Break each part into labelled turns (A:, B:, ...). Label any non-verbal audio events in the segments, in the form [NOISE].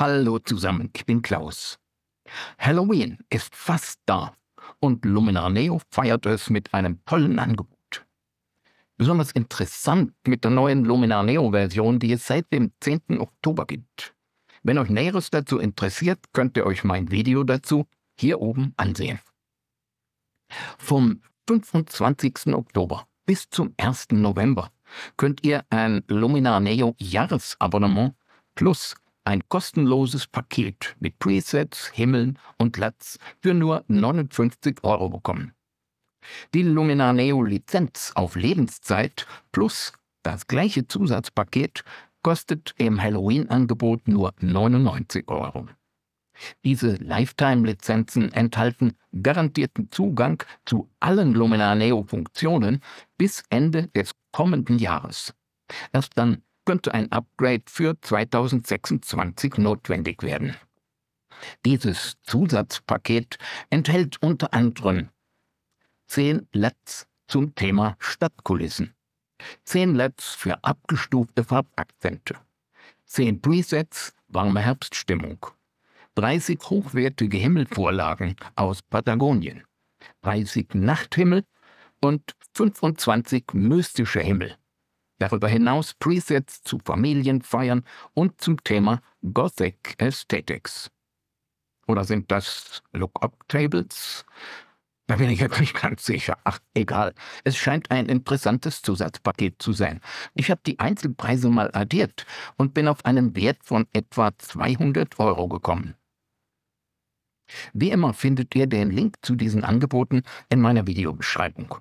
A: Hallo zusammen, ich bin Klaus. Halloween ist fast da und Luminar Neo feiert es mit einem tollen Angebot. Besonders interessant mit der neuen Luminar Neo version die es seit dem 10. Oktober gibt. Wenn euch Näheres dazu interessiert, könnt ihr euch mein Video dazu hier oben ansehen. Vom 25. Oktober bis zum 1. November könnt ihr ein Luminar Neo Jahresabonnement plus ein kostenloses Paket mit Presets, Himmeln und Latz für nur 59 Euro bekommen. Die Luminar Neo Lizenz auf Lebenszeit plus das gleiche Zusatzpaket kostet im Halloween-Angebot nur 99 Euro. Diese Lifetime-Lizenzen enthalten garantierten Zugang zu allen Luminar Neo-Funktionen bis Ende des kommenden Jahres. Erst dann könnte ein Upgrade für 2026 notwendig werden. Dieses Zusatzpaket enthält unter anderem 10 LEDs zum Thema Stadtkulissen, 10 LEDs für abgestufte Farbakzente, 10 Presets warme Herbststimmung, 30 hochwertige Himmelvorlagen aus Patagonien, 30 Nachthimmel und 25 mystische Himmel darüber hinaus Presets zu Familienfeiern und zum Thema Gothic Aesthetics. Oder sind das Lookup-Tables? Da bin ich jetzt nicht ganz sicher. Ach, egal. Es scheint ein interessantes Zusatzpaket zu sein. Ich habe die Einzelpreise mal addiert und bin auf einen Wert von etwa 200 Euro gekommen. Wie immer findet ihr den Link zu diesen Angeboten in meiner Videobeschreibung.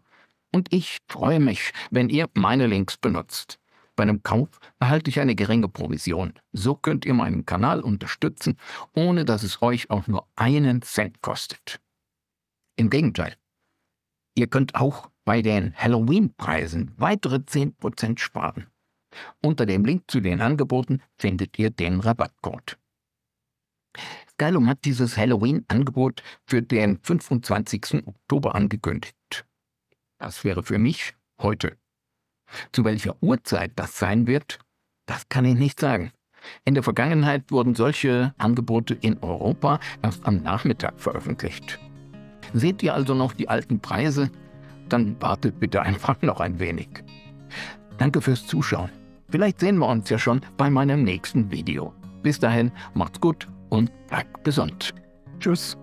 A: Und ich freue mich, wenn ihr meine Links benutzt. Bei einem Kauf erhalte ich eine geringe Provision. So könnt ihr meinen Kanal unterstützen, ohne dass es euch auch nur einen Cent kostet. Im Gegenteil, ihr könnt auch bei den Halloween-Preisen weitere 10% sparen. Unter dem Link zu den Angeboten findet ihr den Rabattcode. Skylum hat dieses Halloween-Angebot für den 25. Oktober angekündigt. Das wäre für mich heute. Zu welcher Uhrzeit das sein wird, das kann ich nicht sagen. In der Vergangenheit wurden solche Angebote in Europa erst am Nachmittag veröffentlicht. Seht ihr also noch die alten Preise? Dann wartet bitte einfach [LAUGHS] noch ein wenig. Danke fürs Zuschauen. Vielleicht sehen wir uns ja schon bei meinem nächsten Video. Bis dahin, macht's gut und bleibt gesund. Tschüss.